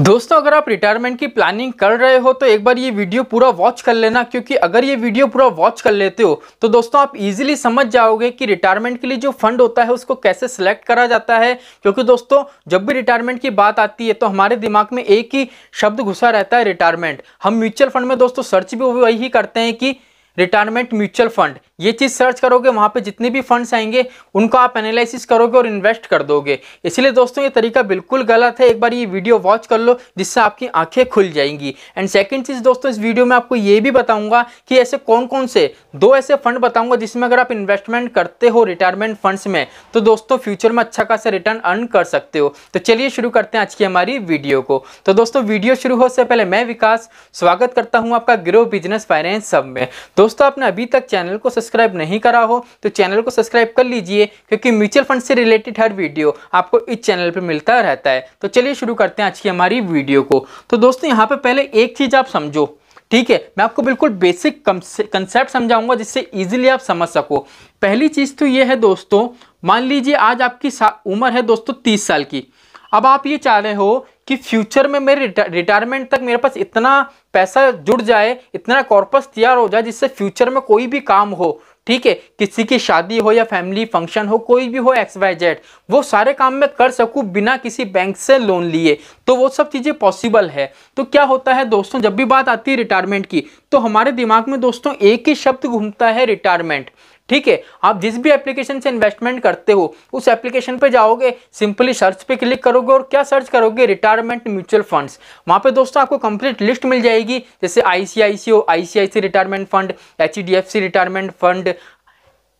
दोस्तों अगर आप रिटायरमेंट की प्लानिंग कर रहे हो तो एक बार ये वीडियो पूरा वॉच कर लेना क्योंकि अगर ये वीडियो पूरा वॉच कर लेते हो तो दोस्तों आप इजीली समझ जाओगे कि रिटायरमेंट के लिए जो फंड होता है उसको कैसे सिलेक्ट करा जाता है क्योंकि दोस्तों जब भी रिटायरमेंट की बात आती है तो हमारे दिमाग में एक ही शब्द घुसा रहता है रिटायरमेंट हम म्यूचुअल फंड में दोस्तों सर्च भी वही करते हैं कि रिटायरमेंट म्यूचुअल फंड ये चीज़ सर्च करोगे वहाँ पे जितने भी फंड्स आएंगे उनको आप एनालिसिस करोगे और इन्वेस्ट कर दोगे इसलिए दोस्तों ये तरीका बिल्कुल गलत है एक बार ये वीडियो वॉच कर लो जिससे आपकी आंखें खुल जाएंगी एंड सेकेंड चीज़ दोस्तों इस वीडियो में आपको ये भी बताऊंगा कि ऐसे कौन कौन से दो ऐसे फंड बताऊंगा जिसमें अगर आप इन्वेस्टमेंट करते हो रिटायरमेंट फंड्स में तो दोस्तों फ्यूचर में अच्छा खासा रिटर्न अर्न कर सकते हो तो चलिए शुरू करते हैं आज की हमारी वीडियो को तो दोस्तों वीडियो शुरू हो से पहले मैं विकास स्वागत करता हूँ आपका ग्रो बिजनेस फाइनेंस सब में दोस्तों आपने अभी तक चैनल को सब्सक्राइब नहीं करा हो तो चैनल को सब्सक्राइब कर लीजिए क्योंकि म्यूचुअल फंड से रिलेटेड हर वीडियो आपको इस चैनल पर मिलता रहता है तो चलिए शुरू करते हैं आज की हमारी वीडियो को तो दोस्तों यहाँ पर पहले एक चीज़ आप समझो ठीक है मैं आपको बिल्कुल बेसिक कंसेप्ट समझाऊंगा जिससे इजीली आप समझ सको पहली चीज़ तो ये है दोस्तों मान लीजिए आज आपकी उम्र है दोस्तों तीस साल की अब आप ये चाह रहे हो कि फ्यूचर में मेरे रिटायरमेंट तक मेरे पास इतना पैसा जुड़ जाए इतना कॉर्पस तैयार हो जाए जिससे फ्यूचर में कोई भी काम हो ठीक है किसी की शादी हो या फैमिली फंक्शन हो कोई भी हो एक्स वाई जेड वो सारे काम मैं कर सकूं बिना किसी बैंक से लोन लिए तो वो सब चीज़ें पॉसिबल है तो क्या होता है दोस्तों जब भी बात आती है रिटायरमेंट की तो हमारे दिमाग में दोस्तों एक ही शब्द घूमता है रिटायरमेंट ठीक है आप जिस भी एप्लीकेशन से इन्वेस्टमेंट करते हो उस एप्लीकेशन पे जाओगे सिंपली सर्च पे क्लिक करोगे और क्या सर्च करोगे रिटायरमेंट म्यूचुअल फंड्स वहाँ पे दोस्तों आपको कंप्लीट लिस्ट मिल जाएगी जैसे I C I C O I C I C retirement fund H D F C retirement fund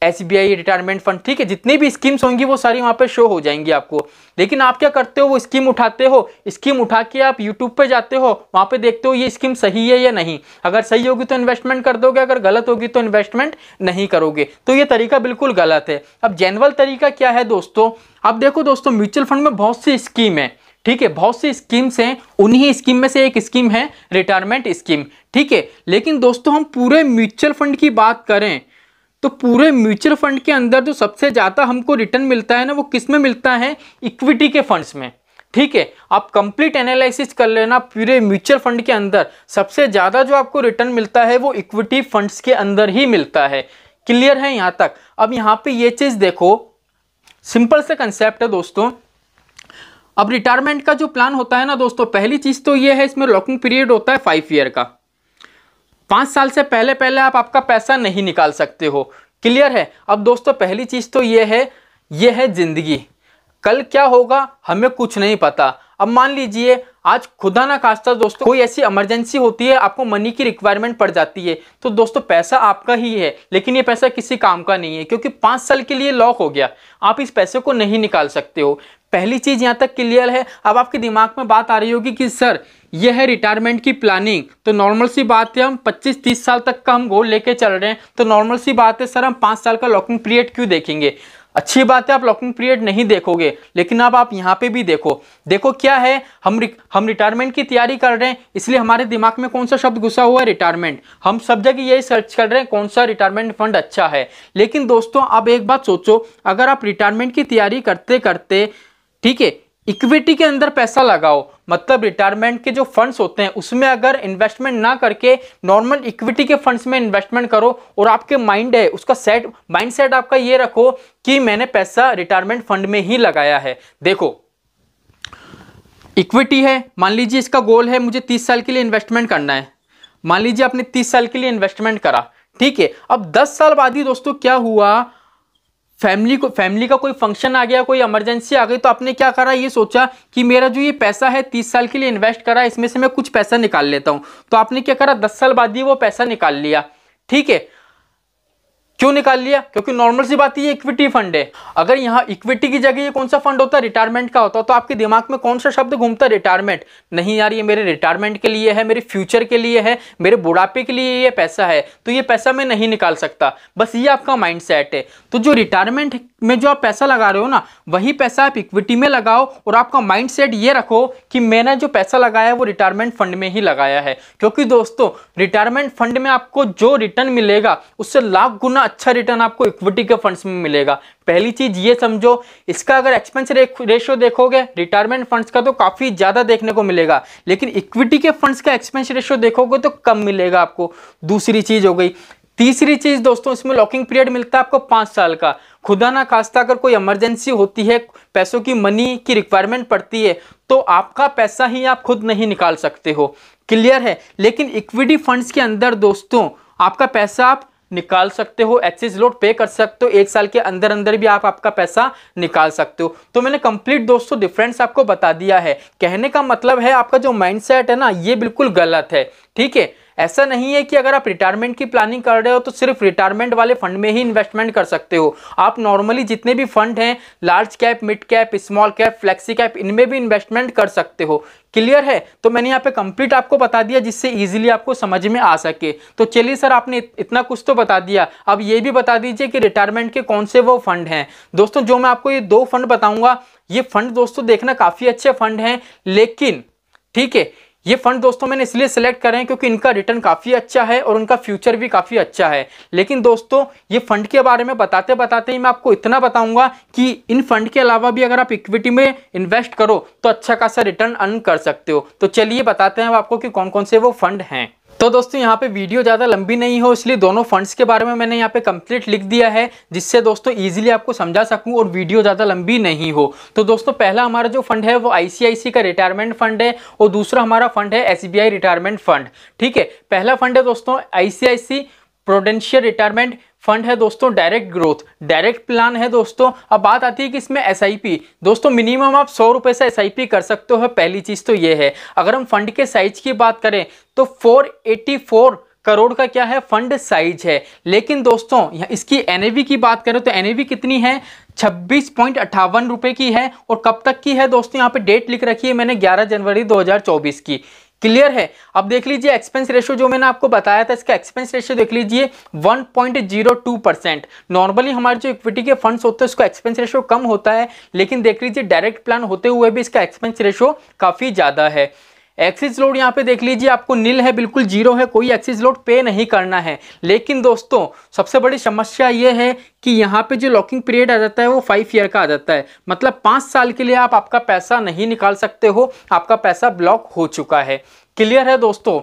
S retirement fund ठीक है जितनी भी स्कीम्स होंगी वो सारी वहाँ पे शो हो जाएंगी आपको लेकिन आप क्या करते हो वो स्कीम उठाते हो स्कीम उठा के आप यूट्यूब पे जाते हो वहाँ पे देखते हो ये स्कीम सही है या नहीं अगर सही होगी तो इन्वेस्टमेंट कर दोगे अगर गलत होगी तो इन्वेस्टमेंट नहीं करोगे तो ये तरीका बिल्कुल गलत है अब जेनरल तरीका क्या है दोस्तों अब देखो दोस्तों म्यूचुअल फंड में बहुत सी स्कीम है ठीक है बहुत सी स्कीम्स हैं उन्हीं स्कीम में से एक स्कीम है रिटायरमेंट स्कीम ठीक है लेकिन दोस्तों हम पूरे म्यूचुअल फंड की बात करें तो पूरे म्यूचुअल फंड के अंदर जो सबसे ज़्यादा हमको रिटर्न मिलता है ना वो किस में मिलता है इक्विटी के फंड्स में ठीक है आप कंप्लीट एनालिसिस कर लेना पूरे म्यूचुअल फंड के अंदर सबसे ज़्यादा जो आपको रिटर्न मिलता है वो इक्विटी फंड्स के अंदर ही मिलता है क्लियर है यहां तक अब यहां पे ये चीज़ देखो सिंपल से कंसेप्ट है दोस्तों अब रिटायरमेंट का जो प्लान होता है ना दोस्तों पहली चीज़ तो ये है इसमें लॉकिंग पीरियड होता है फाइव ईयर का पाँच साल से पहले पहले आप आपका पैसा नहीं निकाल सकते हो क्लियर है अब दोस्तों पहली चीज़ तो ये है ये है ज़िंदगी कल क्या होगा हमें कुछ नहीं पता अब मान लीजिए आज खुदा ना खास्ता दोस्तों कोई ऐसी इमरजेंसी होती है आपको मनी की रिक्वायरमेंट पड़ जाती है तो दोस्तों पैसा आपका ही है लेकिन ये पैसा किसी काम का नहीं है क्योंकि पाँच साल के लिए लॉक हो गया आप इस पैसे को नहीं निकाल सकते हो पहली चीज़ यहाँ तक क्लियर है अब आपके दिमाग में बात आ रही होगी कि सर यह है रिटायरमेंट की प्लानिंग तो नॉर्मल सी बात है हम 25-30 साल तक का हम गोल लेके चल रहे हैं तो नॉर्मल सी बात है सर हम पाँच साल का लॉकिंग पीरियड क्यों देखेंगे अच्छी बात है आप लॉकिंग पीरियड नहीं देखोगे लेकिन अब आप यहाँ पे भी देखो देखो क्या है हम रि, हम रिटायरमेंट की तैयारी कर रहे हैं इसलिए हमारे दिमाग में कौन सा शब्द घुसा हुआ है रिटायरमेंट हम सब जगह यही सर्च कर रहे हैं कौन सा रिटायरमेंट फंड अच्छा है लेकिन दोस्तों अब एक बात सोचो अगर आप रिटायरमेंट की तैयारी करते करते ठीक है इक्विटी के अंदर पैसा लगाओ मतलब रिटायरमेंट के जो फंड्स होते हैं उसमें अगर इन्वेस्टमेंट ना करके नॉर्मल इक्विटी के फंड्स में इन्वेस्टमेंट करो और आपके माइंड है उसका सेट माइंड सेट आपका ये रखो कि मैंने पैसा रिटायरमेंट फंड में ही लगाया है देखो इक्विटी है मान लीजिए इसका गोल है मुझे तीस साल के लिए इन्वेस्टमेंट करना है मान लीजिए आपने तीस साल के लिए इन्वेस्टमेंट करा ठीक है अब दस साल बाद ही दोस्तों क्या हुआ फैमिली को फैमिली का कोई फंक्शन आ गया कोई इमरजेंसी आ गई तो आपने क्या करा ये सोचा कि मेरा जो ये पैसा है तीस साल के लिए इन्वेस्ट करा इसमें से मैं कुछ पैसा निकाल लेता हूँ तो आपने क्या करा दस साल बाद ही वो पैसा निकाल लिया ठीक है क्यों निकाल लिया क्योंकि नॉर्मल सी बात है इक्विटी फंड है अगर यहाँ इक्विटी की जगह ये कौन सा फंड होता है रिटायरमेंट का होता तो आपके दिमाग में कौन सा शब्द घूमता है रिटायरमेंट नहीं यार ये मेरे रिटायरमेंट के लिए है मेरे फ्यूचर के लिए है मेरे बुढ़ापे के लिए ये पैसा है तो ये पैसा मैं नहीं निकाल सकता बस ये आपका माइंड है तो जो रिटायरमेंट में जो आप पैसा लगा रहे हो ना वही पैसा आप इक्विटी में लगाओ और आपका माइंड सेट ये रखो कि मैंने जो पैसा लगाया वो रिटायरमेंट फंड में ही लगाया है क्योंकि दोस्तों रिटायरमेंट फंड में आपको जो रिटर्न मिलेगा उससे लाख गुना अच्छा रिटर्न आपको इक्विटी के फंड्स में मिलेगा पहली चीज ये समझो इसका अगर एक्सपेंस रेशियो देखोगे रिटायरमेंट फंड्स का तो काफी ज्यादा देखने को मिलेगा लेकिन इक्विटी के फंड्स का एक्सपेंस रेशियो देखोगे तो कम मिलेगा आपको दूसरी चीज हो गई तीसरी चीज दोस्तों इसमें लॉकिंग पीरियड मिलता है आपको पांच साल का खुदा ना खास्ता अगर कोई इमरजेंसी होती है पैसों की मनी की रिक्वायरमेंट पड़ती है तो आपका पैसा ही आप खुद नहीं निकाल सकते हो क्लियर है लेकिन इक्विटी फंड्स के अंदर दोस्तों आपका पैसा आप निकाल सकते हो एक्सिस लोड पे कर सकते हो एक साल के अंदर अंदर भी आप आपका पैसा निकाल सकते हो तो मैंने कंप्लीट दोस्तों डिफरेंस आपको बता दिया है कहने का मतलब है आपका जो माइंडसेट है ना ये बिल्कुल गलत है ठीक है ऐसा नहीं है कि अगर आप रिटायरमेंट की प्लानिंग कर रहे हो तो सिर्फ रिटायरमेंट वाले फंड में ही इन्वेस्टमेंट कर सकते हो आप नॉर्मली जितने भी फंड हैं large cap mid cap small cap flexi cap इनमें भी इन्वेस्टमेंट कर सकते हो क्लियर है तो मैंने यहाँ पे कंप्लीट आपको बता दिया जिससे इजीली आपको समझ में आ सके तो चलिए सर आपने इतना कुछ तो बता दिया अब ये भी बता दीजिए कि रिटायरमेंट के कौन से वो फंड हैं दोस्तों जो मैं आपको ये दो फंड बताऊंगा ये फंड दोस्तों देखना काफ़ी अच्छे फंड हैं लेकिन ठीक है ये फंड दोस्तों मैंने इसलिए सिलेक्ट करे हैं क्योंकि इनका रिटर्न काफ़ी अच्छा है और उनका फ्यूचर भी काफ़ी अच्छा है लेकिन दोस्तों ये फंड के बारे में बताते बताते ही मैं आपको इतना बताऊंगा कि इन फंड के अलावा भी अगर आप इक्विटी में इन्वेस्ट करो तो अच्छा खासा रिटर्न अर्न कर सकते हो तो चलिए बताते हैं आपको कि कौन कौन से वो फंड हैं तो दोस्तों यहाँ पे वीडियो ज़्यादा लंबी नहीं हो इसलिए दोनों फंड्स के बारे में मैंने यहाँ पे कंप्लीट लिख दिया है जिससे दोस्तों इजीली आपको समझा सकूँ और वीडियो ज़्यादा लंबी नहीं हो तो दोस्तों पहला हमारा जो फंड है वो आईसीआईसी का रिटायरमेंट फंड है और दूसरा हमारा फंड है एस रिटायरमेंट फंड ठीक है पहला फंड है दोस्तों आई प्रोडेंशियल रिटायरमेंट फंड है दोस्तों डायरेक्ट ग्रोथ डायरेक्ट प्लान है दोस्तों अब बात आती है कि इसमें एस दोस्तों मिनिमम आप सौ रुपये से एस कर सकते हो पहली चीज़ तो ये है अगर हम फंड के साइज की बात करें तो 484 करोड़ का क्या है फंड साइज है लेकिन दोस्तों इसकी एन की बात करें तो एन कितनी है छब्बीस पॉइंट अट्ठावन रुपये की है और कब तक की है दोस्तों यहाँ पे डेट लिख रखी है मैंने 11 जनवरी 2024 की क्लियर है अब देख लीजिए एक्सपेंस रेशियो जो मैंने आपको बताया था इसका एक्सपेंस रेशियो देख लीजिए 1.02 परसेंट नॉर्मली हमारे जो इक्विटी के फंड्स होते हैं उसका एक्सपेंस रेशियो कम होता है लेकिन देख लीजिए डायरेक्ट प्लान होते हुए भी इसका एक्सपेंस रेशियो काफ़ी ज़्यादा है एक्सिस लोड यहाँ पे देख लीजिए आपको नील है बिल्कुल जीरो है कोई एक्सिस लोड पे नहीं करना है लेकिन दोस्तों सबसे बड़ी समस्या ये है कि यहाँ पे जो लॉकिंग पीरियड आ जाता है वो फाइव ईयर का आ जाता है मतलब पाँच साल के लिए आप आपका पैसा नहीं निकाल सकते हो आपका पैसा ब्लॉक हो चुका है क्लियर है दोस्तों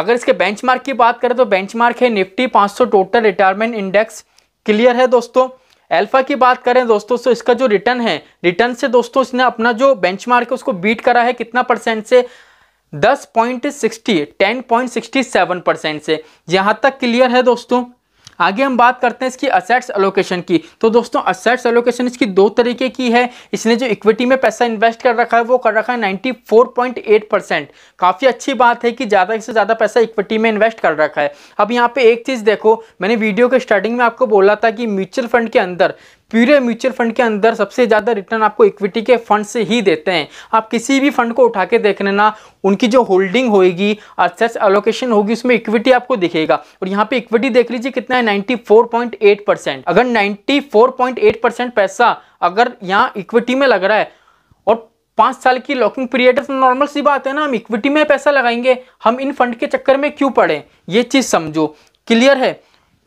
अगर इसके बेंच की बात करें तो बेंच है निफ्टी पाँच टोटल रिटायरमेंट इंडेक्स क्लियर है दोस्तों एल्फा की बात करें दोस्तों तो इसका जो रिटर्न है रिटर्न से दोस्तों इसने अपना जो बेंचमार्क है उसको बीट करा है कितना परसेंट से दस point sixty ten point sixty seven percent से यहां तक क्लियर है दोस्तों आगे हम बात करते हैं इसकी असेट्स एलोकेशन की तो दोस्तों असेट्स एलोकेशन इसकी दो तरीके की है इसने जो इक्विटी में पैसा इन्वेस्ट कर रखा है वो कर रखा है 94.8 परसेंट काफ़ी अच्छी बात है कि ज़्यादा से ज़्यादा पैसा इक्विटी में इन्वेस्ट कर रखा है अब यहाँ पे एक चीज़ देखो मैंने वीडियो के स्टार्टिंग में आपको बोला था कि म्यूचुअल फंड के अंदर पूरे म्यूचुअल फंड के अंदर सबसे ज़्यादा रिटर्न आपको इक्विटी के फंड से ही देते हैं आप किसी भी फंड को उठा के देख लेना उनकी जो होल्डिंग होगी असेट्स एलोकेशन होगी उसमें इक्विटी आपको दिखेगा और यहाँ पे इक्विटी देख लीजिए कितना है 94.8 परसेंट अगर 94.8 परसेंट पैसा अगर यहाँ इक्विटी में लग रहा है और पाँच साल की लॉकिंग पीरियड तो नॉर्मल सी बात है ना हम इक्विटी में पैसा लगाएंगे हम इन फंड के चक्कर में क्यों पड़े ये चीज़ समझो क्लियर है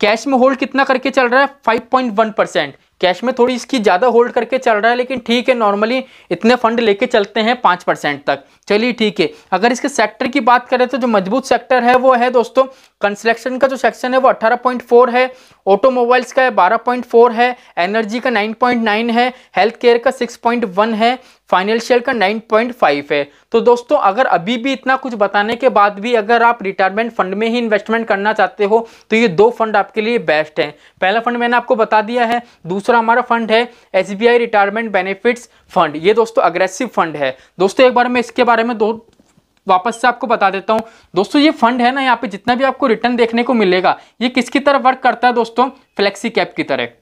कैश में होल्ड कितना करके चल रहा है 5.1 परसेंट कैश में थोड़ी इसकी ज़्यादा होल्ड करके चल रहा है लेकिन ठीक है नॉर्मली इतने फंड लेके चलते हैं पाँच परसेंट तक चलिए ठीक है अगर इसके सेक्टर की बात करें तो जो मजबूत सेक्टर है वो है दोस्तों कंस्ट्रक्शन का जो सेक्शन है वो 18.4 है ऑटोमोबाइल्स का है 12.4 है एनर्जी का 9.9 है हेल्थ केयर का 6.1 है फाइनेंशियल का 9.5 है तो दोस्तों अगर अभी भी इतना कुछ बताने के बाद भी अगर आप रिटायरमेंट फंड में ही इन्वेस्टमेंट करना चाहते हो तो ये दो फंड आपके लिए बेस्ट हैं पहला फंड मैंने आपको बता दिया है दूसरा हमारा फंड है एस रिटायरमेंट बेनिफिट्स फंड ये दोस्तों अग्रेसिव फंड है दोस्तों एक बार मैं इसके बारे में दो वापस से आपको बता देता हूँ दोस्तों ये फंड है ना यहाँ पे जितना भी आपको रिटर्न देखने को मिलेगा ये किसकी तरह वर्क करता है दोस्तों फ्लेक्सी कैप की तरह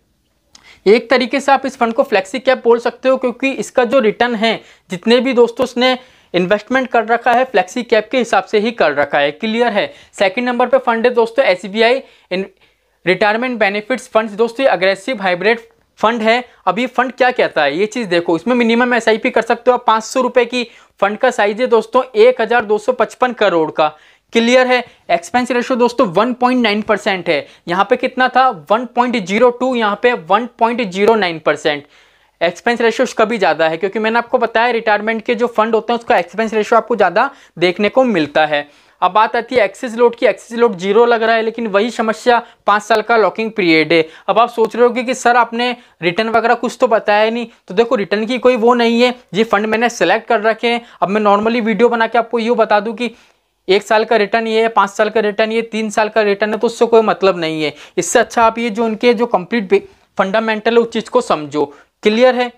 एक तरीके से आप इस फंड को फ्लेक्सी कैप बोल सकते हो क्योंकि इसका जो रिटर्न है जितने भी दोस्तों उसने इन्वेस्टमेंट कर रखा है फ्लेक्सी कैप के हिसाब से ही कर रखा है क्लियर है सेकंड नंबर पे फंड है दोस्तों S B I retirement benefits funds दोस्तों अग्रेसिव हाइब्रिड फंड है अब ये फंड क्या कहता है ये चीज़ देखो इसमें मिनिमम एस कर सकते हो आप पांच सौ की फंड का साइज है दोस्तों एक हजार दो सौ पचपन करोड़ का क्लियर है एक्सपेंस रेशियो दोस्तों 1.9 परसेंट है यहाँ पे कितना था 1.02 पॉइंट यहाँ पे 1.09 परसेंट एक्सपेंस रेशियो कभी ज़्यादा है क्योंकि मैंने आपको बताया रिटायरमेंट के जो फंड होते हैं उसका एक्सपेंस रेशियो आपको ज़्यादा देखने को मिलता है अब बात आती है एक्सेस लोड की एक्सेस लोड जीरो लग रहा है लेकिन वही समस्या पाँच साल का लॉकिंग पीरियड है अब आप सोच रहे होगे कि सर आपने रिटर्न वगैरह कुछ तो बताया नहीं तो देखो रिटर्न की कोई वो नहीं है ये फंड मैंने सेलेक्ट कर रखे हैं अब मैं नॉर्मली वीडियो बना के आपको ये बता दूँ कि एक साल का रिटर्न ये है पाँच साल का रिटर्न ये तीन साल का रिटर्न है तो उससे कोई मतलब नहीं है इससे अच्छा आप ये जो उनके जो कंप्लीट फंडामेंटल है उस चीज़ को समझो क्लियर है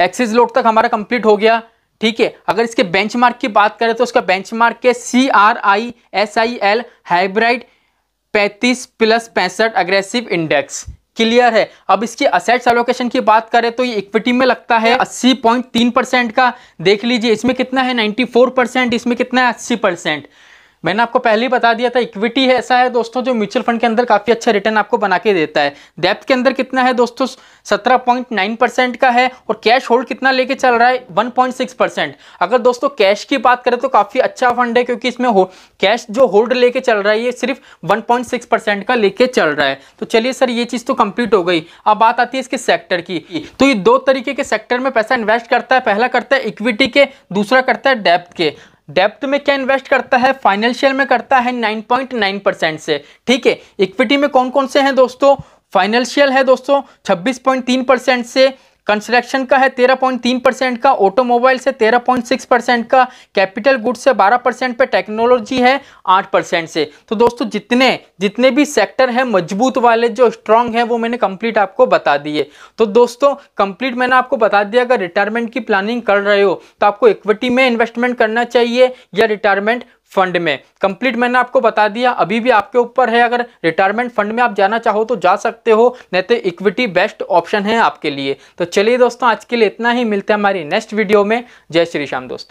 एक्सिस लोड तक हमारा कंप्लीट हो गया ठीक है अगर इसके बेंचमार्क की बात करें तो उसका बेंचमार्क है C R I S I L hybrid पैंतीस प्लस पैंसठ अग्रेसिव इंडेक्स क्लियर है अब इसकी असेट्स एलोकेशन की बात करें तो ये इक्विटी में लगता है 80.3 परसेंट का देख लीजिए इसमें कितना है 94 परसेंट इसमें कितना है 80 परसेंट मैंने आपको पहले ही बता दिया था इक्विटी है ऐसा है दोस्तों जो म्यूचुअल फंड के अंदर काफ़ी अच्छा रिटर्न आपको बना के देता है डेप्थ के अंदर कितना है दोस्तों नाइन परसेंट का है और कैश होल्ड कितना लेके चल रहा है सिक्स परसेंट अगर दोस्तों कैश की बात करें तो काफ़ी अच्छा फंड है क्योंकि इसमें हो कैश जो होल्ड लेके चल रहा है ये सिर्फ वन परसेंट का लेके चल रहा है तो चलिए सर ये चीज़ तो कंप्लीट हो गई अब बात आती है इसके सेक्टर की तो ये दो तरीके के सेक्टर में पैसा इन्वेस्ट करता है पहला करता है इक्विटी के दूसरा करता है डेप्थ के डेप्थ में क्या इन्वेस्ट करता है फाइनेंशियल में करता है 9.9 परसेंट से ठीक है इक्विटी में कौन कौन से हैं दोस्तों फाइनेंशियल है दोस्तों 26.3 परसेंट से कंस्ट्रक्शन का है तेरह पॉइंट तीन परसेंट का ऑटोमोबाइल से तेरह पॉइंट सिक्स परसेंट का कैपिटल गुड्स से बारह परसेंट पर टेक्नोलॉजी है आठ परसेंट से तो दोस्तों जितने जितने भी सेक्टर हैं मजबूत वाले जो स्ट्रांग हैं वो मैंने कंप्लीट आपको बता दिए तो दोस्तों कंप्लीट मैंने आपको बता दिया अगर रिटायरमेंट की प्लानिंग कर रहे हो तो आपको इक्विटी में इन्वेस्टमेंट करना चाहिए या रिटायरमेंट फंड में कंप्लीट मैंने आपको बता दिया अभी भी आपके ऊपर है अगर रिटायरमेंट फंड में आप जाना चाहो तो जा सकते हो नहीं तो इक्विटी बेस्ट ऑप्शन है आपके लिए तो चलिए दोस्तों आज के लिए इतना ही मिलते हैं हमारी नेक्स्ट वीडियो में जय श्री श्याम दोस्तों